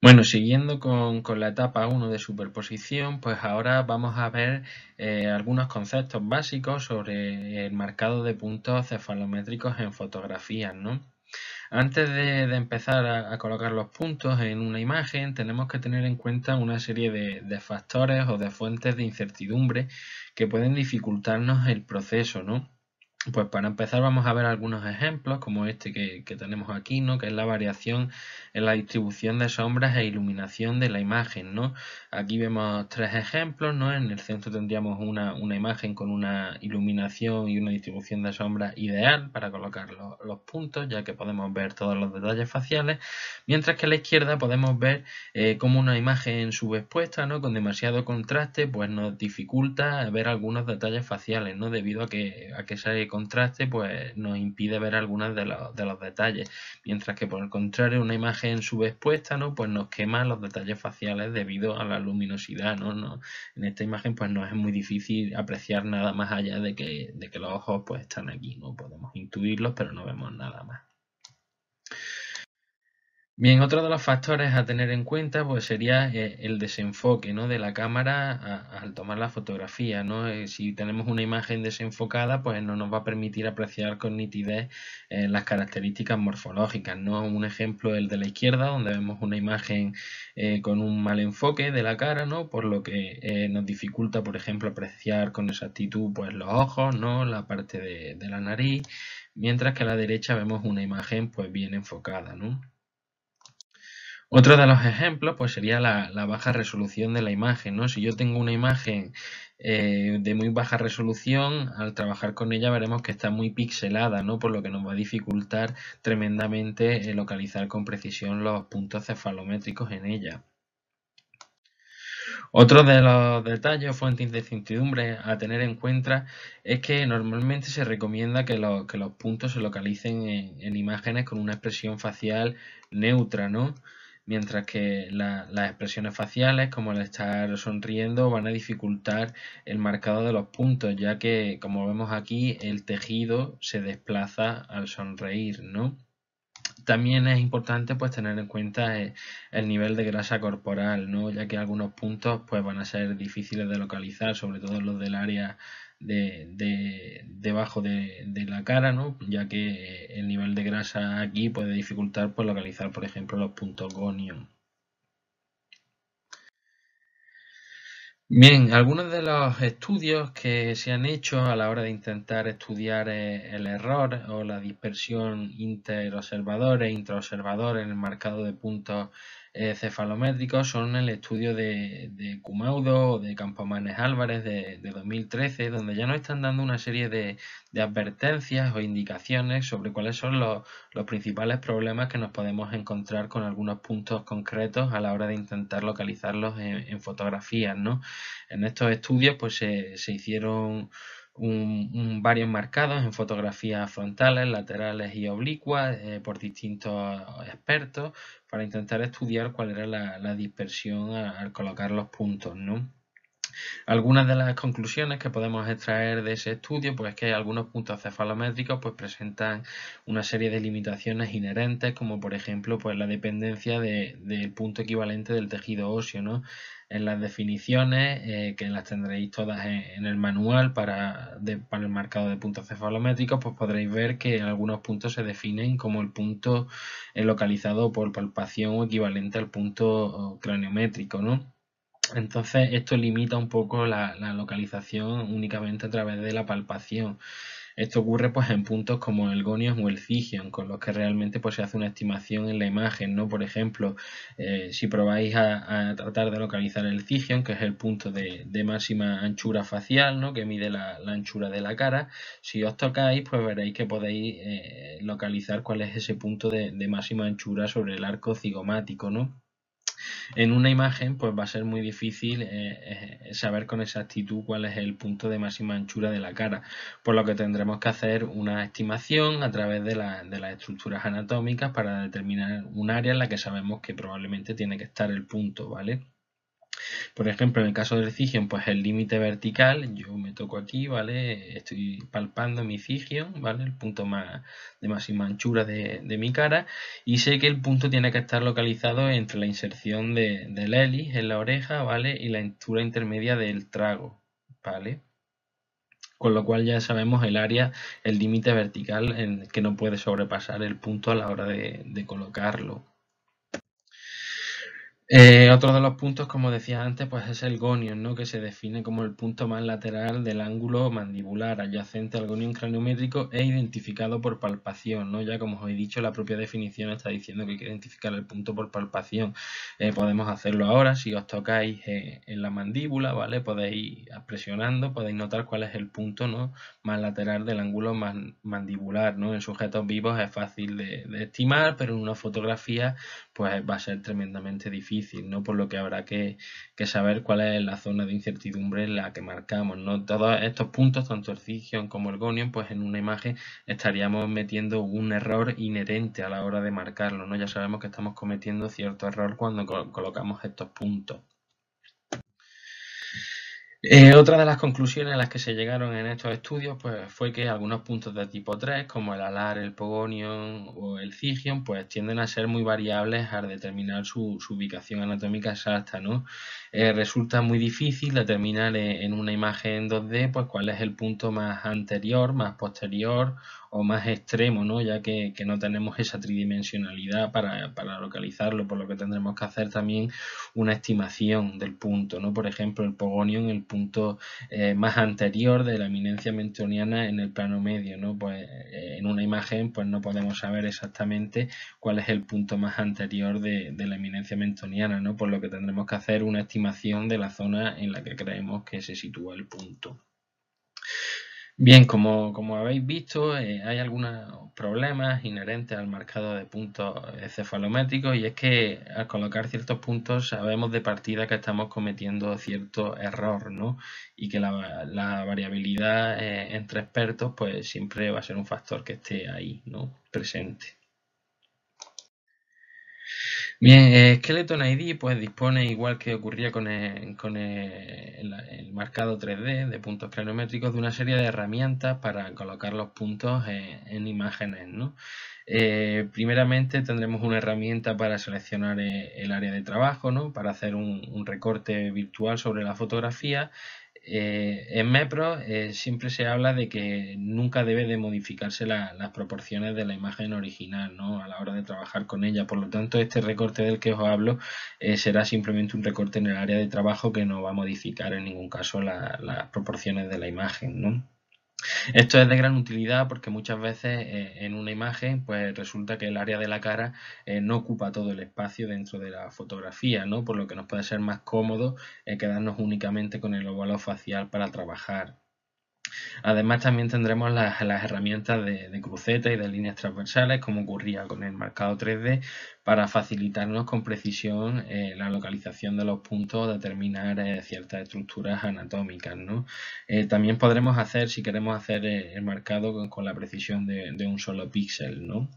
Bueno, siguiendo con, la etapa 1 de superposición, pues ahora vamos a ver eh, algunos conceptos básicos sobre el marcado de puntos cefalométricos en fotografías, ¿no? Antes de, empezar a, colocar los puntos en una imagen, tenemos que tener en cuenta una serie de, de factores o de fuentes de incertidumbre que pueden dificultarnos el proceso, ¿no? Pues para empezar vamos a ver algunos ejemplos como este que, tenemos aquí, ¿no? que es la variación en la distribución de sombras e iluminación de la imagen. ¿no? Aquí vemos tres ejemplos, ¿no? en el centro tendríamos una, imagen con una iluminación y una distribución de sombras ideal para colocar los, puntos, ya que podemos ver todos los detalles faciales, mientras que a la izquierda podemos ver eh, cómo como una imagen subexpuesta ¿no? con demasiado contraste pues nos dificulta ver algunos detalles faciales ¿no? debido a que, a que se contraste pues nos impide ver algunos de los, detalles, mientras que por el contrario una imagen subexpuesta ¿no? pues nos quema los detalles faciales debido a la luminosidad. ¿no? ¿no? en esta imagen pues no es muy difícil apreciar nada más allá de que, de que los ojos pues están aquí, ¿no? podemos intuirlos pero no vemos nada más. Bien, otro de los factores a tener en cuenta pues, sería eh, el desenfoque ¿no? de la cámara al tomar la fotografía. ¿no? Eh, si tenemos una imagen desenfocada, pues no nos va a permitir apreciar con nitidez eh, las características morfológicas. ¿no? Un ejemplo el de la izquierda, donde vemos una imagen con un mal enfoque de la cara, ¿no? por lo que nos dificulta, por ejemplo, apreciar con exactitud pues, los ojos, ¿no? la parte de, de la nariz, mientras que a la derecha vemos una imagen pues, bien enfocada. ¿no? Otro de los ejemplos pues, sería la, baja resolución de la imagen. ¿no? Si yo tengo una imagen eh, de muy baja resolución, al trabajar con ella veremos que está muy pixelada, ¿no? por lo que nos va a dificultar tremendamente eh, localizar con precisión los puntos cefalométricos en ella. Otro de los detalles o fuentes de incertidumbre a tener en cuenta es que normalmente se recomienda que, los puntos se localicen en, en, imágenes con una expresión facial neutra, ¿no? mientras que las expresiones faciales, como el estar sonriendo, van a dificultar el marcado de los puntos, ya que, como vemos aquí, el tejido se desplaza al sonreír, ¿no? También es importante pues tener en cuenta eh, el nivel de grasa corporal, ¿no? ya que algunos puntos pues van a ser difíciles de localizar, sobre todo los del área de, debajo de, la cara, ¿no? ya que el nivel de grasa aquí puede dificultar pues, localizar, por ejemplo, los puntos gonion. Bien, algunos de los estudios que se han hecho a la hora de intentar estudiar eh, el error o la dispersión e intraobservadores en el marcado de puntos eh, cefalométricos son el estudio de, de Cumaudo o de Campomanes Álvarez de, de, 2013, donde ya nos están dando una serie de, de advertencias o indicaciones sobre cuáles son los, los, principales problemas que nos podemos encontrar con algunos puntos concretos a la hora de intentar localizarlos en, en fotografías. ¿no? En estos estudios pues se, se hicieron un, varios marcados en fotografías frontales, laterales y oblicuas eh, por distintos expertos para intentar estudiar cuál era la, dispersión al colocar los puntos, ¿no? Algunas de las conclusiones que podemos extraer de ese estudio pues, es que algunos puntos cefalométricos pues, presentan una serie de limitaciones inherentes, como por ejemplo pues, la dependencia del punto equivalente del tejido óseo. ¿no? En las definiciones, eh, que las tendréis todas en, el manual para, para el marcado de puntos cefalométricos, pues podréis ver que algunos puntos se definen como el punto eh, localizado por palpación equivalente al punto oh, craniométrico. ¿no? Entonces esto limita un poco la, localización únicamente a través de la palpación. Esto ocurre pues en puntos como el gonios o el cigion, con los que realmente pues, se hace una estimación en la imagen, ¿no? Por ejemplo, eh, si probáis a, tratar de localizar el cigion, que es el punto de, máxima anchura facial, ¿no? Que mide la, anchura de la cara, si os tocáis, pues veréis que podéis eh, localizar cuál es ese punto de, de máxima anchura sobre el arco cigomático, ¿no? en una imagen pues va a ser muy difícil eh, eh, saber con exactitud cuál es el punto de máxima anchura de la cara, por lo que tendremos que hacer una estimación a través de, de las estructuras anatómicas para determinar un área en la que sabemos que probablemente tiene que estar el punto, ¿vale? Por ejemplo, en el caso del cigion, pues el límite vertical, yo me toco aquí, ¿vale? Estoy palpando mi cigion, ¿vale? El punto más de máxima anchura de, de, mi cara. Y sé que el punto tiene que estar localizado entre la inserción de, del hélice en la oreja, ¿vale? Y la anchura intermedia del trago, ¿vale? con lo cual ya sabemos el área, el límite vertical en que no puede sobrepasar el punto a la hora de, de colocarlo. Eh, otro de los puntos, como decía antes, pues es el gonion, ¿no? que se define como el punto más lateral del ángulo mandibular adyacente al gonion craniométrico e identificado por palpación. ¿no? Ya como os he dicho, la propia definición está diciendo que hay que identificar el punto por palpación. Eh, podemos hacerlo ahora, si os tocáis eh, en la mandíbula, ¿vale? podéis presionando, podéis notar cuál es el punto ¿no? más lateral del ángulo mandibular. En sujetos vivos es fácil de, de estimar, pero en una fotografía pues, va a ser tremendamente difícil. ¿no? Por lo que habrá que, saber cuál es la zona de incertidumbre en la que marcamos, ¿no? Todos estos puntos, tanto el Zigion como el Gonion, pues en una imagen estaríamos metiendo un error inherente a la hora de marcarlo, ¿no? Ya sabemos que estamos cometiendo cierto error cuando colocamos estos puntos. Eh, otra de las conclusiones a las que se llegaron en estos estudios pues, fue que algunos puntos de tipo 3, como el alar, el pogonion o el cigion, pues tienden a ser muy variables al determinar su, su ubicación anatómica exacta, ¿no? Eh, resulta muy difícil determinar eh, en una imagen 2D pues cuál es el punto más anterior, más posterior o más extremo, ¿no? ya que, no tenemos esa tridimensionalidad para, localizarlo, por lo que tendremos que hacer también una estimación del punto. ¿no? Por ejemplo, el pogonio en el punto eh, más anterior de la eminencia mentoniana en el plano medio. ¿no? Pues, en una imagen pues no podemos saber exactamente cuál es el punto más anterior de, la eminencia mentoniana, ¿no? por lo que tendremos que hacer una estimación de la zona en la que creemos que se sitúa el punto. Bien, como, habéis visto, eh, hay algunos problemas inherentes al marcado de puntos cefalométricos y es que al colocar ciertos puntos sabemos de partida que estamos cometiendo cierto error, ¿no? Y que la, variabilidad eh, entre expertos pues siempre va a ser un factor que esté ahí, ¿no? Presente. Bien, eh, Skeleton ID pues dispone, igual que ocurría con, el, marcado 3D de puntos cronométricos, de una serie de herramientas para colocar los puntos en, imágenes. ¿no? Eh, primeramente tendremos una herramienta para seleccionar eh, el área de trabajo, ¿no? para hacer un recorte virtual sobre la fotografía eh, en MEPRO eh, siempre se habla de que nunca debe de modificarse las proporciones de la imagen original ¿no? a la hora de trabajar con ella. Por lo tanto, este recorte del que os hablo eh, será simplemente un recorte en el área de trabajo que no va a modificar en ningún caso las proporciones de la imagen. ¿no? Esto es de gran utilidad porque muchas veces eh, en una imagen pues resulta que el área de la cara eh, no ocupa todo el espacio dentro de la fotografía, ¿no? por lo que nos puede ser más cómodo eh, quedarnos únicamente con el ovalo facial para trabajar. Además, también tendremos las, herramientas de, cruceta y de líneas transversales, como ocurría con el marcado 3D, para facilitarnos con precisión eh, la localización de los puntos, determinar eh, ciertas estructuras anatómicas. ¿no? Eh, también podremos hacer, si queremos hacer el marcado con, la precisión de, de un solo píxel. ¿no?